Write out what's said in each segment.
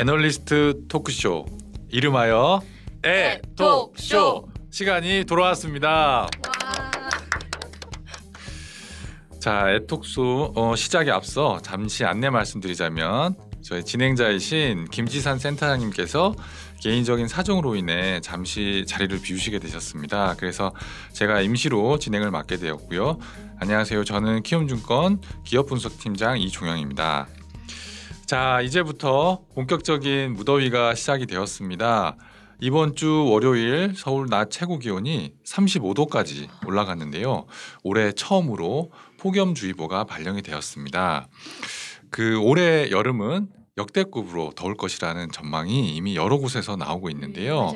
애널리스트 토크쇼 이름하여 애톡쇼 네, 시간이 돌아왔습니다. 자, 애톡쇼 어, 시작에 앞서 잠시 안내 말씀드리자면 저희 진행자이신 김지산 센터장님께서 개인적인 사정으로 인해 잠시 자리를 비우시게 되셨습니다. 그래서 제가 임시로 진행을 맡게 되었고요. 안녕하세요. 저는 키움증권 기업분석팀장 이종영입니다. 자, 이제부터 본격적인 무더위가 시작이 되었습니다. 이번 주 월요일 서울 낮 최고 기온이 35도까지 올라갔는데요. 올해 처음으로 폭염주의보가 발령이 되었습니다. 그 올해 여름은 역대급으로 더울 것이라는 전망이 이미 여러 곳에서 나오고 네, 있는데요.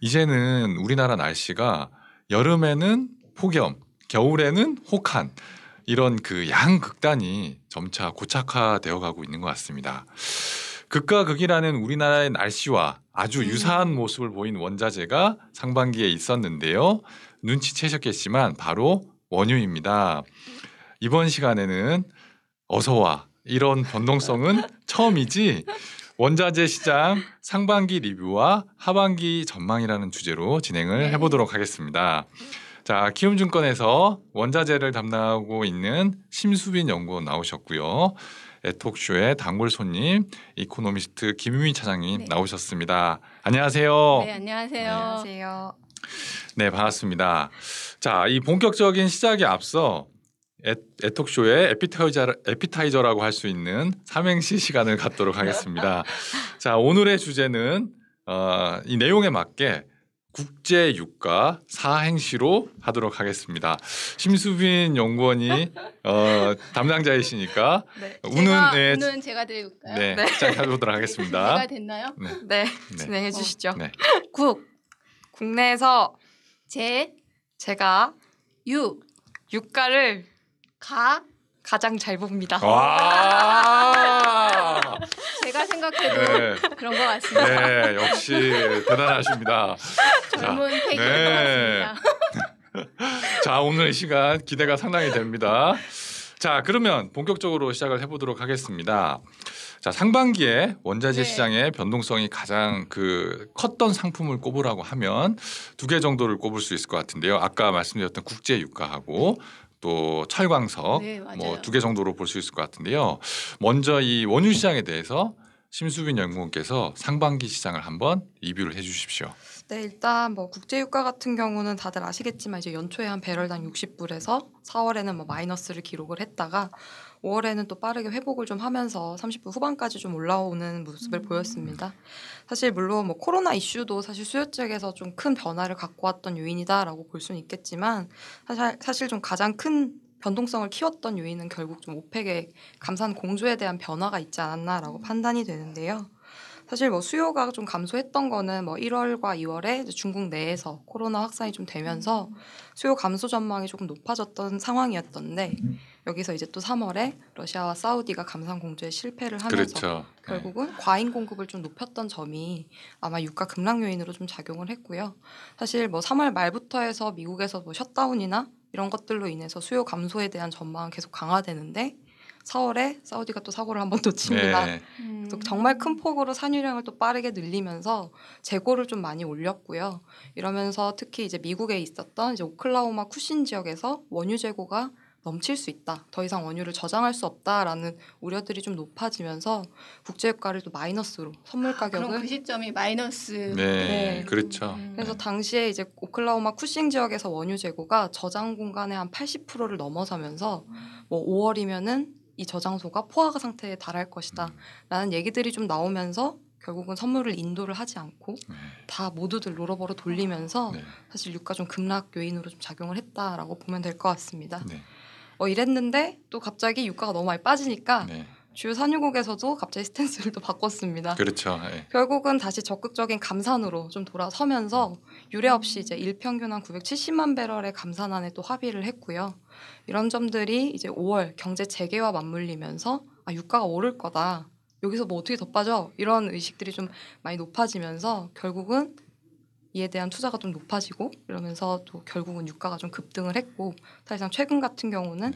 이제는 우리나라 날씨가 여름에는 폭염, 겨울에는 혹한, 이런 그 양극단이 점차 고착화되어 가고 있는 것 같습니다. 극과 극이라는 우리나라의 날씨와 아주 음. 유사한 모습을 보인 원자재가 상반기에 있었는데요. 눈치채셨겠지만 바로 원유입니다. 이번 시간에는 어서와 이런 변동성은 처음이지 원자재 시장 상반기 리뷰와 하반기 전망이라는 주제로 진행을 네. 해보도록 하겠습니다. 자, 키움증권에서 원자재를 담당하고 있는 심수빈 연구원 나오셨고요. 애톡쇼의 예, 단골 손님 이코노미스트 김유미 차장님 네. 나오셨습니다. 안녕하세요. 네, 안녕하세요. 네. 안녕하세요. 네, 반갑습니다. 자, 이 본격적인 시작에 앞서 애, 애톡쇼의 에피타이저, 에피타이저라고 할 수 있는 삼행시 시간을 갖도록 하겠습니다. 자, 오늘의 주제는 어, 이 내용에 맞게 국제 유가 사행시로 하도록 하겠습니다. 심수빈 연구원이 어, 담당자이시니까 네. 우는 제가, 네, 우는 제가 드릴까요? 네, 네. 시작해보도록 하겠습니다. 제가 됐나요? 네, 네. 네. 진행해 주시죠. 어. 국 국내에서 제 제가 유 유가를 가 가장 잘 봅니다. 제가 생각해도 네. 그런 것 같습니다. 네, 역시 대단하십니다. 젊은 패기인 네. 같습니다. 자, 오늘 시간 기대가 상당히 됩니다. 자, 그러면 본격적으로 시작을 해보도록 하겠습니다. 자, 상반기에 원자재 네. 시장의 변동성이 가장 그 컸던 상품을 꼽으라고 하면 두 개 정도를 꼽을 수 있을 것 같은데요. 아까 말씀드렸던 국제 유가하고 또 철광석 네, 뭐두 개 정도로 볼 수 있을 것 같은데요. 먼저 이 원유 시장에 대해서 심수빈 연구원께서 상반기 시장을 한번 리뷰를 해주십시오. 네, 일단 뭐 국제유가 같은 경우는 다들 아시겠지만 이제 연초에 한 배럴당 60불에서 4월에는 뭐 마이너스를 기록을 했다가 5월에는 또 빠르게 회복을 좀 하면서 30분 후반까지 좀 올라오는 모습을 음. 보였습니다. 사실 물론 뭐 코로나 이슈도 사실 수요 측에서 좀 큰 변화를 갖고 왔던 요인이다라고 볼 수는 있겠지만 사실 사실 좀 가장 큰 변동성을 키웠던 요인은 결국 좀 오펙의 감산 공조에 대한 변화가 있지 않았나라고 판단이 되는데요. 사실 뭐 수요가 좀 감소했던 거는 뭐 1월과 2월에 중국 내에서 코로나 확산이 좀 되면서 수요 감소 전망이 조금 높아졌던 상황이었던데 여기서 이제 또 3월에 러시아와 사우디가 감산 공조에 실패를 하면서 그렇죠. 네. 결국은 네. 과잉 공급을 좀 높였던 점이 아마 유가 급락 요인으로 좀 작용을 했고요. 사실 뭐 3월 말부터 해서 미국에서 뭐 셧다운이나 이런 것들로 인해서 수요 감소에 대한 전망은 계속 강화되는데 4월에 사우디가 또 사고를 한번또 칩니다. 네. 음. 정말 큰 폭으로 산유량을 또 빠르게 늘리면서 재고를 좀 많이 올렸고요. 이러면서 특히 이제 미국에 있었던 이제 오클라호마 쿠신 지역에서 원유 재고가 넘칠 수 있다. 더 이상 원유를 저장할 수 없다라는 우려들이 좀 높아지면서 국제유가를 또 마이너스로 선물 아, 가격을 아, 그 시점이 마이너스. 네, 네. 그렇죠. 음. 그래서 당시에 이제 오클라호마 쿠싱 지역에서 원유 재고가 저장 공간의 한 80%를 넘어서면서 뭐 5월이면은 이 저장소가 포화가 상태에 달할 것이다라는 음. 얘기들이 좀 나오면서 결국은 선물을 인도를 하지 않고 네. 다 모두들 로러버로 돌리면서 네. 사실 유가 좀 급락 요인으로 좀 작용을 했다라고 보면 될 것 같습니다. 네. 어 이랬는데 또 갑자기 유가가 너무 많이 빠지니까 네. 주요 산유국에서도 갑자기 스탠스를 또 바꿨습니다. 그렇죠. 예. 결국은 다시 적극적인 감산으로 좀 돌아서면서 유례 없이 이제 일평균 한 970만 배럴의 감산안에 또 합의를 했고요. 이런 점들이 이제 5월 경제 재개와 맞물리면서 아 유가가 오를 거다. 여기서 뭐 어떻게 더 빠져? 이런 의식들이 좀 많이 높아지면서 결국은 이에 대한 투자가 좀 높아지고 이러면서 또 결국은 유가가 좀 급등을 했고 사실상 최근 같은 경우는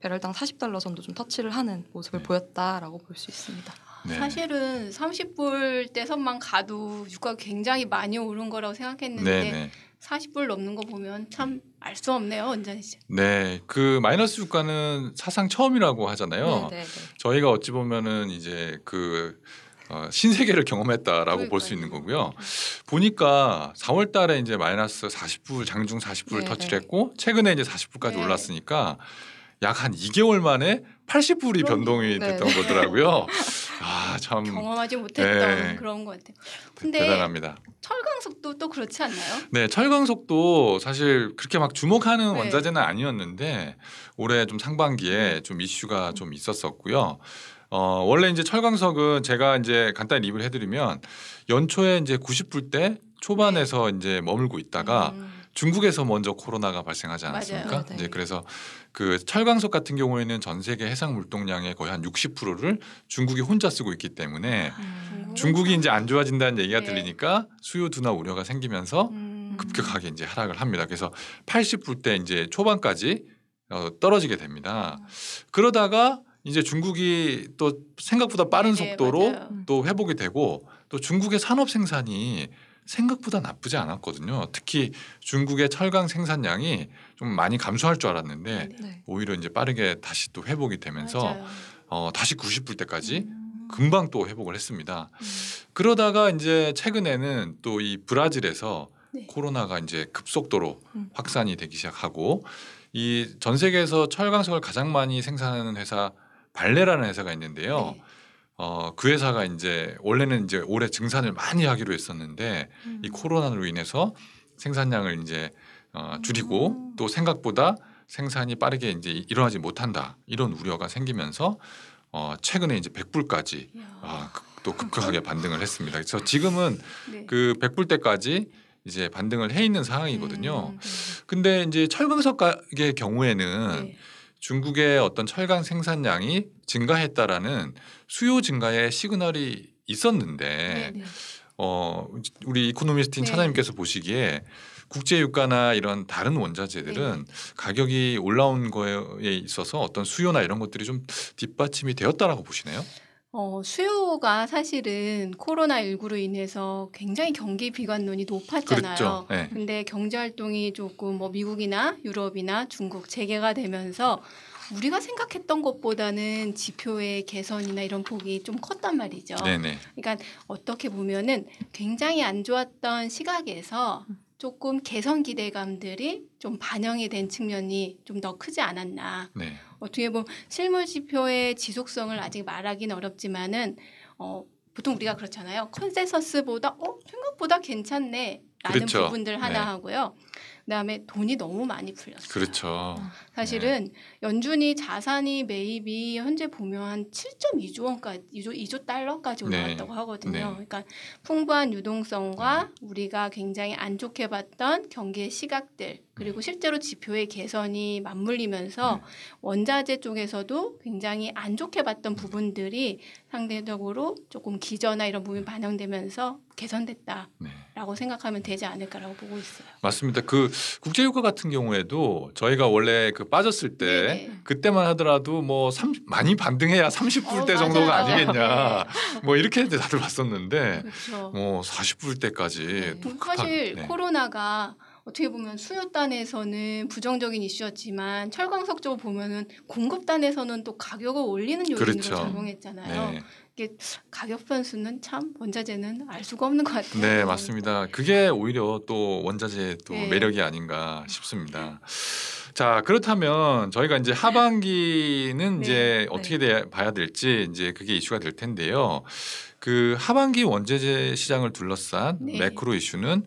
배럴당 40달러 선도 좀 터치를 하는 모습을 네. 보였다라고 볼 수 있습니다. 네. 사실은 30불 대선만 가도 유가가 굉장히 많이 오른 거라고 생각했는데 네네. 40불 넘는 거 보면 참 알 수 없네요, 원장님. 네, 그 마이너스 유가는 사상 처음이라고 하잖아요. 네네네. 네, 네. 저희가 어찌 보면은 이제 그 어, 신세계를 경험했다라고 볼 수 있는 거고요. 보니까 4월 달에 이제 마이너스 40불 장중 40불을 네, 터치했고 네. 를 최근에 이제 40불까지 네. 올랐으니까 약 한 2개월 만에 80불이 그럼, 변동이 네. 됐던 거더라고요. 아, 참 경험하지 못했던 네. 그런 것 같아요. 근데 대단합니다. 철강석도 또 그렇지 않나요? 네, 철광석도 사실 그렇게 막 주목하는 네. 원자재는 아니었는데 올해 좀 상반기에 네. 좀 이슈가 음. 좀 있었었고요. 어, 원래 이제 철광석은 제가 이제 간단히 리뷰를 해드리면 연초에 이제 90불 대 초반에서 네. 이제 머물고 있다가 음. 중국에서 먼저 코로나가 발생하지 않았습니까? 맞아요. 네. 이제 네, 그래서 그 철광석 같은 경우에는 전 세계 해상 물동량의 거의 한 60%를 중국이 혼자 쓰고 있기 때문에 음. 중국이 이제 안 좋아진다는 얘기가 네. 들리니까 수요 둔화 우려가 생기면서 음. 급격하게 이제 하락을 합니다. 그래서 80불 대 이제 초반까지 어, 떨어지게 됩니다. 아. 그러다가 이제 중국이 또 생각보다 빠른 네, 속도로 네, 또 회복이 되고 또 중국의 산업 생산이 생각보다 나쁘지 않았거든요. 특히 중국의 철강 생산량이 좀 많이 감소할 줄 알았는데 네. 네. 오히려 이제 빠르게 다시 또 회복이 되면서 어, 다시 90불 때까지 음. 금방 또 회복을 했습니다. 음. 그러다가 이제 최근에는 또 이 브라질에서 네. 코로나가 이제 급속도로 음. 확산이 되기 시작하고 이 전 세계에서 철강석을 가장 많이 생산하는 회사 발레라는 회사가 있는데요. 네. 어, 그 회사가 이제 원래는 이제 올해 증산을 많이 하기로 했었는데 음. 이 코로나로 인해서 생산량을 이제 어, 줄이고 음. 또 생각보다 생산이 빠르게 이제 일어나지 못한다 이런 우려가 생기면서 어, 최근에 이제 백불까지 아, 또 급격하게 반등을 했습니다. 그래서 지금은 네. 그 백불 때까지 이제 반등을 해 있는 상황이거든요. 음, 네. 근데 이제 철강석의 경우에는 네. 중국의 어떤 철강 생산량이 증가했다라는 수요 증가의 시그널이 있었는데 네네. 어 우리 이코노미스트인 네. 차장님께서 보시기에 국제 유가나 이런 다른 원자재들은 네. 가격이 올라온 거에 있어서 어떤 수요나 이런 것들이 좀 뒷받침이 되었다라고 보시네요. 어, 수요가 사실은 코로나19로 인해서 굉장히 경기 비관론이 높았잖아요. 그렇 네. 예. 근데 경제 활동이 조금 뭐 미국이나 유럽이나 중국 재개가 되면서 우리가 생각했던 것보다는 지표의 개선이나 이런 폭이 좀 컸단 말이죠. 네네. 그러니까 어떻게 보면은 굉장히 안 좋았던 시각에서 음. 조금 개선 기대감들이 좀 반영이 된 측면이 좀 더 크지 않았나. 네. 어떻게 보면 실물 지표의 지속성을 아직 말하기는 어렵지만은 어, 보통 우리가 그렇잖아요. 컨센서스보다 어 생각보다 괜찮네라는 그렇죠. 부분들 하나 네. 하고요. 그다음에 돈이 너무 많이 풀렸어요. 그렇죠. 사실은 네. 연준이 자산이 매입이 현재 보면 한 7.2조 원까지 2조, 2조 달러까지 네. 올라갔다고 네. 하거든요. 네. 그러니까 풍부한 유동성과 우리가 굉장히 안 좋게 봤던 경기의 시각들 그리고 실제로 지표의 개선이 맞물리면서 네. 원자재 쪽에서도 굉장히 안 좋게 봤던 부분들이 상대적으로 조금 기저나 이런 부분이 네. 반영되면서 개선됐다라고 네. 생각하면 되지 않을까라고 보고 있어요. 맞습니다. 그 국제유가 같은 경우에도 저희가 원래 그 빠졌을 때 네네. 그때만 하더라도 뭐 30, 많이 반등해야 30불 대 어, 정도가 맞아요. 아니겠냐 뭐 이렇게 다들 봤었는데 그렇죠. 뭐 40불 대까지 네. 사실 네. 코로나가 어떻게 보면 수요단에서는 부정적인 이슈였지만 철광석쪽으 보면은 공급단에서는 또 가격을 올리는 요인으로 그렇죠. 작용했잖아요. 네. 이게 가격 변수는 참 원자재는 알 수가 없는 것 같아요. 네, 맞습니다. 그게 오히려 또 원자재 또 네. 매력이 아닌가 싶습니다. 자 그렇다면 저희가 이제 하반기는 네. 이제 어떻게 네. 돼 봐야 될지 이제 그게 이슈가 될 텐데요. 그 하반기 원자재 시장을 둘러싼 네. 매크로 이슈는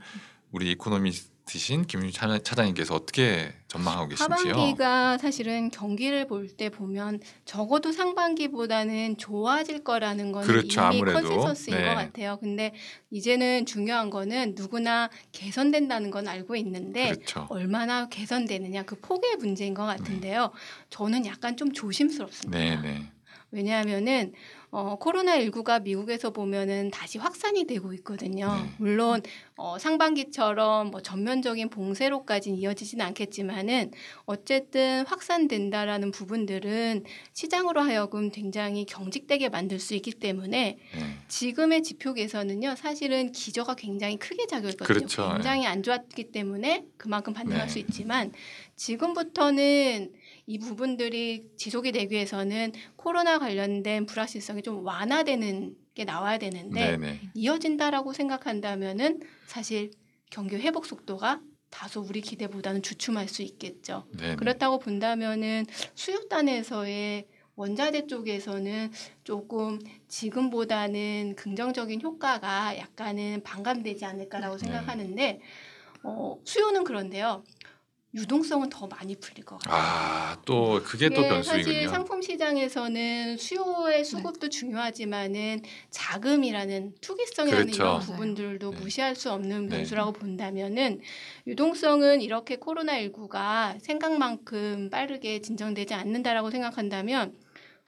우리 이코노미스 드신 김윤주 차장님께서 어떻게 전망하고 계신지요? 하반기가 사실은 경기를 볼 때 보면 적어도 상반기보다는 좋아질 거라는 건 그렇죠, 이미 아무래도. 컨센서스인 네. 것 같아요. 근데 이제는 중요한 거는 누구나 개선된다는 건 알고 있는데 그렇죠. 얼마나 개선되느냐 그 폭의 문제인 것 같은데요. 네. 저는 약간 좀 조심스럽습니다. 네, 네. 왜냐하면은 어, 코로나19가 미국에서 보면은 다시 확산이 되고 있거든요. 네. 물론 어, 상반기처럼 뭐 전면적인 봉쇄로까지는 이어지진 않겠지만은 어쨌든 확산된다라는 부분들은 시장으로 하여금 굉장히 경직되게 만들 수 있기 때문에 음. 지금의 지표 개선은요 사실은 기저가 굉장히 크게 작용했거든요. 그렇죠. 굉장히 안 좋았기 때문에 그만큼 반등할 네. 수 있지만 지금부터는 이 부분들이 지속이 되기 위해서는 코로나 관련된 불확실성이 좀 완화되는 게 나와야 되는데 네네. 이어진다라고 생각한다면은 사실 경기 회복 속도가 다소 우리 기대보다는 주춤할 수 있겠죠. 네네. 그렇다고 본다면은 수요단에서의 원자재 쪽에서는 조금 지금보다는 긍정적인 효과가 약간은 반감되지 않을까라고 네. 생각하는데 어, 수요는 그런데요. 유동성은 더 많이 풀릴 것 같아요. 아, 또 음. 그게 또 변수이군요. 사실 상품 시장에서는 수요의 네. 수급도 네. 중요하지만은 자금이라는 투기성이라는 그렇죠. 이런 부분들도 네. 무시할 수 없는 네. 변수라고 본다면은 유동성은 이렇게 코로나 19가 생각만큼 빠르게 진정되지 않는다라고 생각한다면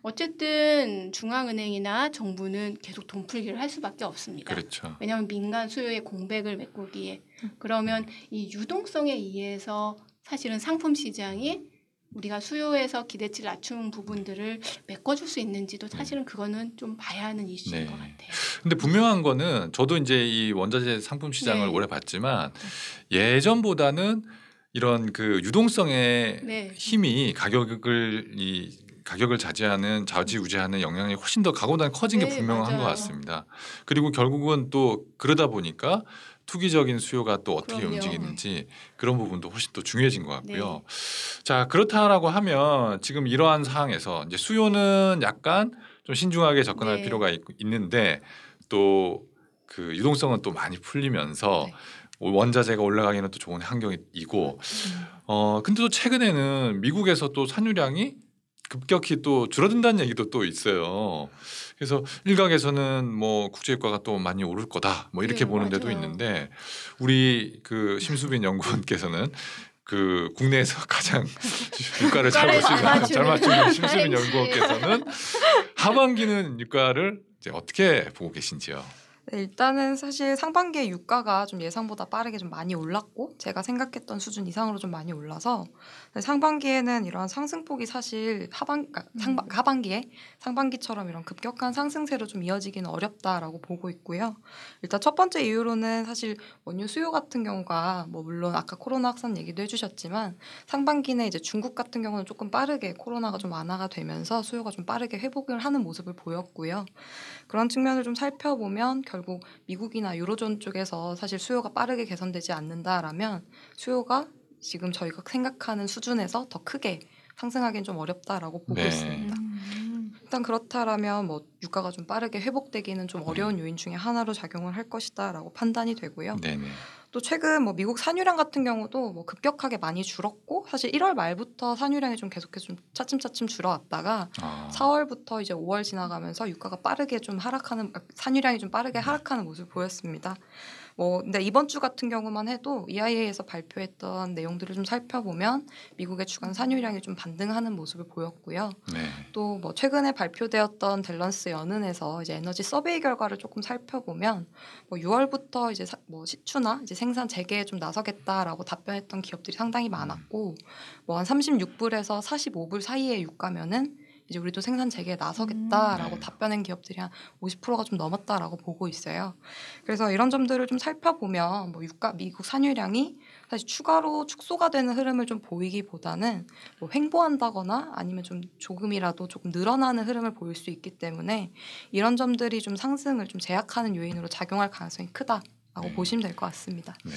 어쨌든 중앙은행이나 정부는 계속 돈 풀기를 할 수밖에 없습니다. 그렇죠. 왜냐하면 민간 수요의 공백을 메꾸기에 그러면 음. 이 유동성에 의해서 사실은 상품 시장이 우리가 수요에서 기대치를 낮춘 부분들을 메꿔줄 수 있는지도 네. 사실은 그거는 좀 봐야 하는 이슈인 네. 것 같아요. 근데 분명한 거는 저도 이제 이 원자재 상품 시장을 네. 오래 봤지만 네. 예전보다는 이런 그 유동성의 네. 힘이 가격을 이 가격을 자제하는 좌지우지하는 영향이 훨씬 더가고보 커진 네, 게 분명한 맞아요. 것 같습니다. 그리고 결국은 또 그러다 보니까 투기적인 수요가 또 어떻게 그럼요. 움직이는지 그런 부분도 훨씬 더 중요해진 것 같고요. 네. 자 그렇다라고 하면 지금 이러한 상황에서 이제 수요는 약간 좀 신중하게 접근할 네. 필요가 있, 있는데 또 그 유동성은 또 많이 풀리면서 네. 원자재가 올라가기는 또 좋은 환경이고 음. 어 근데 또 최근에는 미국에서 또 산유량이 급격히 또 줄어든다는 얘기도 또 있어요. 그래서 일각에서는 뭐 국제유가가 또 많이 오를 거다 뭐 이렇게 네, 보는 데도 있는데 우리 그 심수빈 연구원께서는 그 국내에서 가장 유가를 잘 맞추는 잘 맞추는 심수빈 연구원께서는 하반기는 유가를 이제 어떻게 보고 계신지요? 네, 일단은 사실 상반기에 유가가 좀 예상보다 빠르게 좀 많이 올랐고 제가 생각했던 수준 이상으로 좀 많이 올라서 네, 상반기에는 이러한 상승폭이 사실 하반 그러니까 음. 상반, 하반기에 상반기처럼 이런 급격한 상승세로 좀 이어지기는 어렵다라고 보고 있고요. 일단 첫 번째 이유로는 사실 원유 수요 같은 경우가 뭐 물론 아까 코로나 확산 얘기도 해주셨지만 상반기에 이제 중국 같은 경우는 조금 빠르게 코로나가 좀 완화가 되면서 수요가 좀 빠르게 회복을 하는 모습을 보였고요. 그런 측면을 좀 살펴보면 결국 미국이나 유로존 쪽에서 사실 수요가 빠르게 개선되지 않는다라면 수요가 지금 저희가 생각하는 수준에서 더 크게 상승하기는 좀 어렵다라고 보고 네. 있습니다. 일단 그렇다라면 뭐 유가가 좀 빠르게 회복되기는 좀 어려운 요인 중에 하나로 작용을 할 것이다라고 판단이 되고요. 네네. 또 최근 뭐 미국 산유량 같은 경우도 뭐 급격하게 많이 줄었고 사실 1월 말부터 산유량이 좀 계속해서 좀 차츰차츰 줄어왔다가 아. 4월부터 이제 5월 지나가면서 유가가 빠르게 좀 하락하는 아, 산유량이 좀 빠르게 네. 하락하는 모습을 보였습니다. 뭐 근데 이번 주 같은 경우만 해도 EIA에서 발표했던 내용들을 좀 살펴보면 미국의 주간 산유량이 좀 반등하는 모습을 보였고요. 네. 또뭐 최근에 발표되었던 밸런스 연은에서 이제 에너지 서베이 결과를 조금 살펴보면 뭐 6월부터 이제 사, 뭐 시추나 이제 생산 재개에 좀 나서겠다라고 답변했던 기업들이 상당히 많았고 뭐한 36불에서 45불 사이의 유가면은 이제 우리도 생산 재개에 나서겠다라고 음. 답변한 기업들이 한 50%가 좀 넘었다라고 보고 있어요. 그래서 이런 점들을 좀 살펴보면 뭐 유가 미국 산유량이 사실 추가로 축소가 되는 흐름을 좀 보이기보다는 뭐 횡보한다거나 아니면 좀 조금이라도 조금 늘어나는 흐름을 보일 수 있기 때문에 이런 점들이 좀 상승을 좀 제약하는 요인으로 작용할 가능성이 크다. 라고 네. 보시면 될 것 같습니다. 네.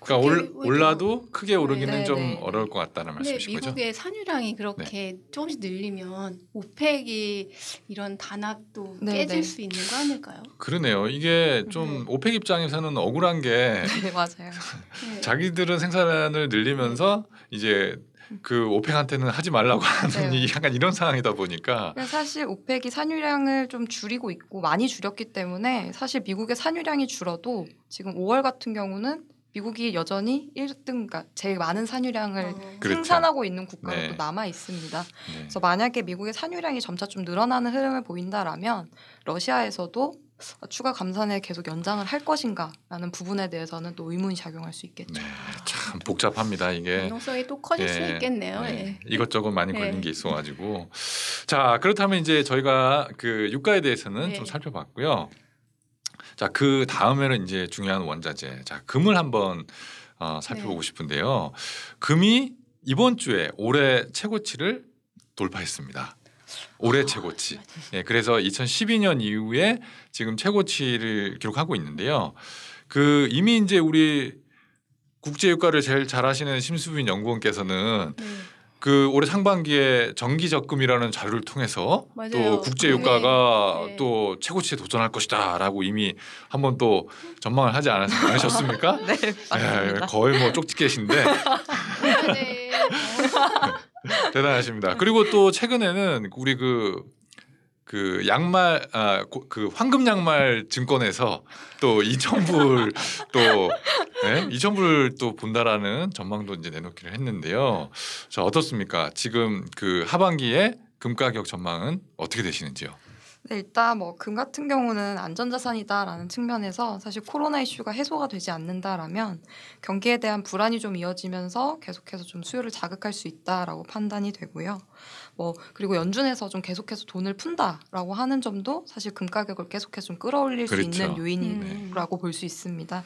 그러니까 올, 올라도 크게 오르기는 네, 네 좀 네. 어려울 것 같다는 말씀이시죠? 미국의 산유량이 그렇게 네. 조금씩 늘리면 오펙이 이런 단합도 깨질 수 있는 거 아닐까요? 그러네요. 이게 좀 오펙 입장에서는 억울한 게 자기들은 생산을 늘리면서 이제 그 오펙한테는 하지 말라고 하는 네. 약간 이런 상황이다 보니까 사실 오펙이 산유량을 좀 줄이고 있고 많이 줄였기 때문에 사실 미국의 산유량이 줄어도 지금 5월 같은 경우는 미국이 여전히 1등, 그러니까 제일 많은 산유량을 어. 그렇죠. 생산하고 그렇죠. 있는 국가로 네. 남아 있습니다. 네. 그래서 만약에 미국의 산유량이 점차 좀 늘어나는 흐름을 보인다라면 러시아에서도 아, 추가 감산에 계속 연장을 할 것인가라는 부분에 대해서는 또 의문이 작용할 수 있겠죠. 네, 참 복잡합니다 이게. 변동성이 또 커질 예, 수 네, 있겠네요. 예. 예. 이것저것 많이 걸린 네. 게 있어가지고 자 그렇다면 이제 저희가 그 유가에 대해서는 좀 살펴봤고요. 자그 다음에는 이제 중요한 원자재 자 금을 한번 어, 살펴보고 싶은데요. 금이 이번 주에 올해 최고치를 돌파했습니다. 올해 최고치. 아, 예, 그래서 2012년 이후에 지금 최고치를 기록하고 있는데요. 그 이미 이제 우리 국제유가를 제일 잘하시는 심수빈 연구원께서는 네. 그 올해 상반기에 정기 적금이라는 자료를 통해서 맞아요. 또 국제 유가가 네. 네. 또 최고치에 도전할 것이다라고 이미 한번 또 전망을 하지 않으셨습니까? 네, 맞습니다. 예, 거의 뭐 쪽지깨신데. 네. 대단하십니다. 네. 그리고 또 최근에는 우리 그, 그 양말, 아, 그 황금 양말 증권에서 또 2,000불 또, 네? 2,000불 또 본다라는 전망도 이제 내놓기를 했는데요. 자, 어떻습니까? 지금 그 하반기에 금 가격 전망은 어떻게 되시는지요? 네, 일단 뭐 금 같은 경우는 안전자산이다라는 측면에서 사실 코로나 이슈가 해소가 되지 않는다라면 경기에 대한 불안이 좀 이어지면서 계속해서 좀 수요를 자극할 수 있다라고 판단이 되고요. 뭐 그리고 연준에서 좀 계속해서 돈을 푼다라고 하는 점도 사실 금 가격을 계속해서 좀 끌어올릴 그렇죠. 수 있는 그렇죠. 요인이라고 음. 볼수 있습니다.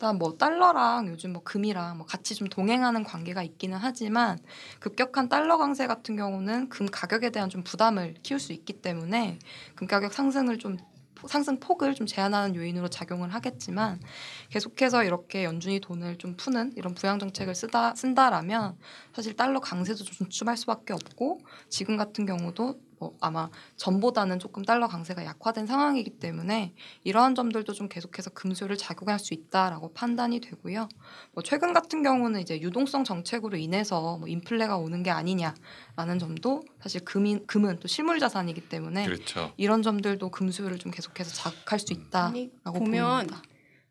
그다음 뭐 달러랑 요즘 뭐 금이랑 뭐 같이 좀 동행하는 관계가 있기는 하지만 급격한 달러 강세 같은 경우는 금 가격에 대한 좀 부담을 키울 수 있기 때문에 금 가격 상승을 좀 상승 폭을 좀 제한하는 요인으로 작용을 하겠지만 계속해서 이렇게 연준이 돈을 좀 푸는 이런 부양 정책을 쓰다 쓴다라면 사실 달러 강세도 좀 주춤할 수밖에 없고 지금 같은 경우도 뭐 아마 전보다는 조금 달러 강세가 약화된 상황이기 때문에 이러한 점들도 좀 계속해서 금수를 작용할 수 있다라고 판단이 되고요. 뭐 최근 같은 경우는 이제 유동성 정책으로 인해서 뭐 인플레가 오는 게 아니냐라는 점도 사실 금인 금은 또 실물 자산이기 때문에 그렇죠. 이런 점들도 금수를좀 계속해서 자극할 수 음. 있다라고 보면 봅니다.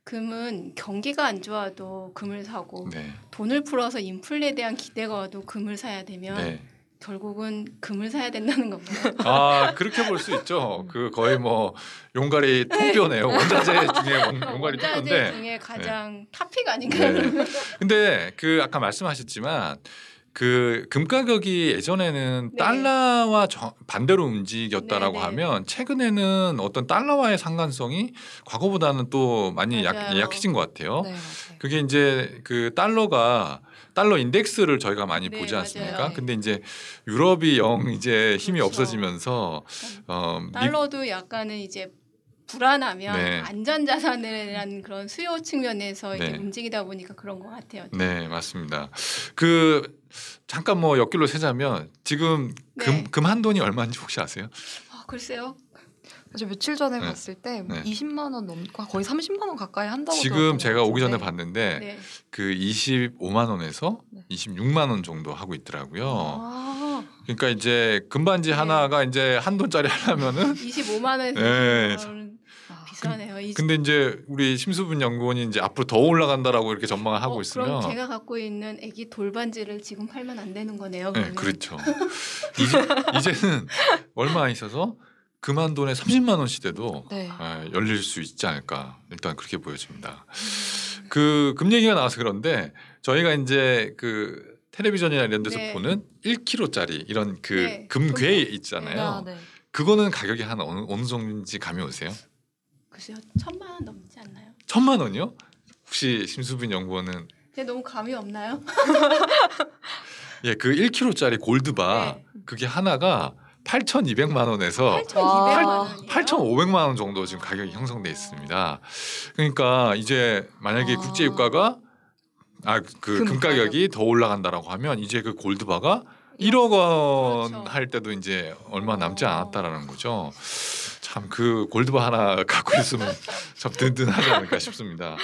금은 경기가 안 좋아도 금을 사고 네. 돈을 풀어서 인플레에 대한 기대가 와도 금을 사야 되면 네. 결국은 금을 사야 된다는 겁니다. 아 그렇게 볼 수 있죠. 그 거의 뭐 용가리 네. 통뼈네요. 원자재 중에 용가리 통뼈인데 원자재 중에 네. 가장 네. 탑픽 아닌가요? 네. 근데 그 아까 말씀하셨지만 그 금가격이 예전에는 네. 달러와 저, 반대로 움직였다라고 네네. 네. 하면 최근에는 어떤 달러와의 상관성이 과거보다는 또 많이 약, 약해진 것 같아요. 네, 그게 이제 그 달러가 달러 인덱스를 저희가 많이 네, 보지 않습니까? 맞아요. 근데 이제 유럽이 영 이제 힘이 그렇죠. 없어지면서 그러니까 어, 달러도 약간은 이제 불안하면 네. 안전자산이라는 그런 수요 측면에서 이제 네. 움직이다 보니까 그런 것 같아요. 네, 맞습니다. 그 잠깐 뭐역길로 세자면 지금 네. 금한돈이 얼마인지 혹시 아세요? 아, 글쎄요. 아주 며칠 전에 네. 봤을 때뭐 20만 원 넘고 거의 30만 원 가까이 한다고 지금 제가 오기 전에 봤는데 네. 그 25만 원에서 26만 원 정도 하고 있더라고요. 아. 그러니까 이제 금반지 네. 하나가 이제 한 돈짜리 하려면은 25만 원에서 네, 비싸네요. 그, 근데 이제 우리 심수분 연구원이 이제 앞으로 더 올라간다라고 이렇게 전망을 하고 어, 있으면 그럼 제가 갖고 있는 아기 돌반지를 지금 팔면 안 되는 거네요. 네, 그러면. 네, 그렇죠. 이제, 이제는 얼마 안 있어서 그만 돈에 30만 원시대도 네. 에, 아, 열릴 수 있지 않을까 일단 그렇게 보여집니다. 그 금 얘기가 나와서 그런데 저희가 이제 그 텔레비전이나 이런 데서 네. 보는 1kg짜리 이런 그 네. 금괴 있잖아요. 아, 네. 그거는 가격이 한 어느, 어느 정도인지 감이 오세요? 글쎄요 천만 원 넘지 않나요? 천만 원이요? 혹시 심수빈 연구원은 제 너무 감이 없나요? 예, 그 1kg짜리 골드바 네. 그게 하나가 8,200만 원에서 8,500만 원 정도 지금 가격이 형성돼 있습니다. 그러니까 이제 만약에 아. 국제 유가가 아 그 금가격이 더 올라간다라고 하면 이제 그 골드바가 1억 원할 그렇죠. 때도 이제 얼마 남지 않았다라는 거죠. 참그 골드바 하나 갖고 있으면 참 든든하지 않을까 싶습니다.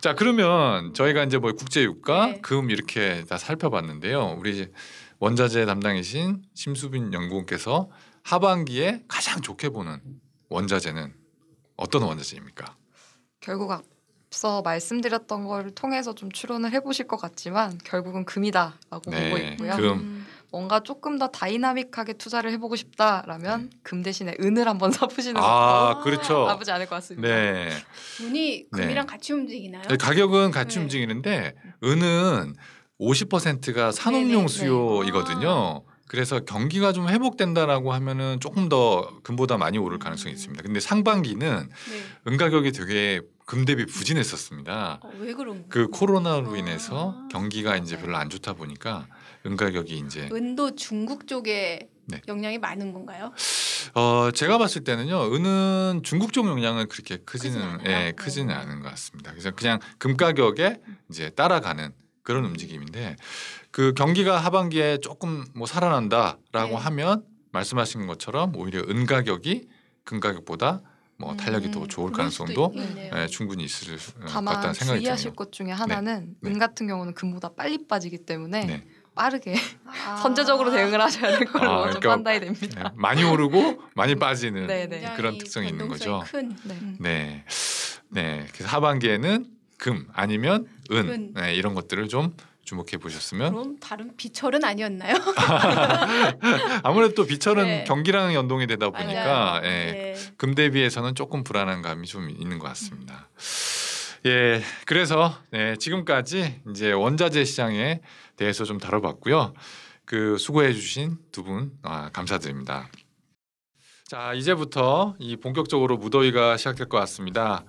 자 그러면 저희가 이제 뭐 국제유가, 네. 금 이렇게 다 살펴봤는데요. 우리 원자재 담당이신 심수빈 연구원께서 하반기에 가장 좋게 보는 원자재는 어떤 원자재입니까? 결국 앞서 말씀드렸던 걸 통해서 좀 추론을 해보실 것 같지만 결국은 금이다라고 네, 보고 있고요. 금. 뭔가 조금 더 다이나믹하게 투자를 해보고 싶다라면 네. 금 대신에 은을 한번 사보시는 아, 것도 아, 그렇죠. 나쁘지 않을 것 같습니다. 네. 눈이 네. 금이랑 같이 움직이나요? 네, 가격은 같이 네. 움직이는데 은은 50%가 산업용 네네, 수요이거든요. 아. 그래서 경기가 좀 회복된다라고 하면은 조금 더 금보다 많이 오를 음. 가능성이 있습니다. 근데 상반기는 네. 은 가격이 되게 금 대비 부진했었습니다. 어, 왜 그런? 그 코로나로 아. 인해서 경기가 이제 별로 안 좋다 보니까 은가격이 이제 은도 중국 쪽에 네. 영향이 많은 건가요? 어 제가 봤을 때는요 은은 중국 쪽 영향은 그렇게 크지는 크진 예, 네. 크지는 않은 것 같습니다. 그래서 그냥 금 가격에 이제 따라가는 그런 움직임인데 그 경기가 하반기에 조금 뭐 살아난다라고 네. 하면 말씀하신 것처럼 오히려 은 가격이 금 가격보다 뭐 탄력이 음, 더 좋을 가능성도 예, 충분히 있을 것 어, 같다는 생각이 듭니다. 다만 주의하실 것 중에 하나는 네. 은 같은 경우는 금보다 빨리 빠지기 때문에. 네. 빠르게 아~ 선제적으로 대응을 하셔야 될 걸로 아, 그러니까 좀 판단이 됩니다. 네, 많이 오르고 많이 빠지는 네, 네. 그런 특성이 있는 거죠. 큰. 네. 음. 네. 네. 그래서 하반기에는 금 아니면 은, 네, 이런 것들을 좀 주목해 보셨으면 그럼 다른 비철은 아니었나요? 아무래도 비철은 네. 경기랑 연동이 되다 보니까 예, 네. 금 대비해서는 조금 불안한 감이 좀 있는 것 같습니다. 음. 예, 그래서 네, 지금까지 이제 원자재 시장에 대해서 좀 다뤄봤고요. 그 수고해주신 두 분 아, 감사드립니다. 자, 이제부터 이 본격적으로 무더위가 시작될 것 같습니다.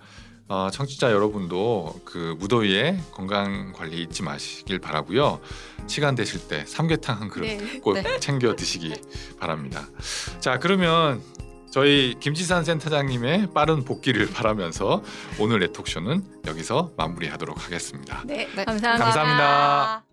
어, 청취자 여러분도 그 무더위에 건강 관리 잊지 마시길 바라고요. 시간 되실 때 삼계탕 한 그릇 네. 꼭 네. 챙겨 드시기 바랍니다. 자, 그러면 저희 김지산 센터장님의 빠른 복귀를 바라면서 오늘 의톡쇼는 여기서 마무리하도록 하겠습니다. 네, 네. 감사합니다. 감사합니다.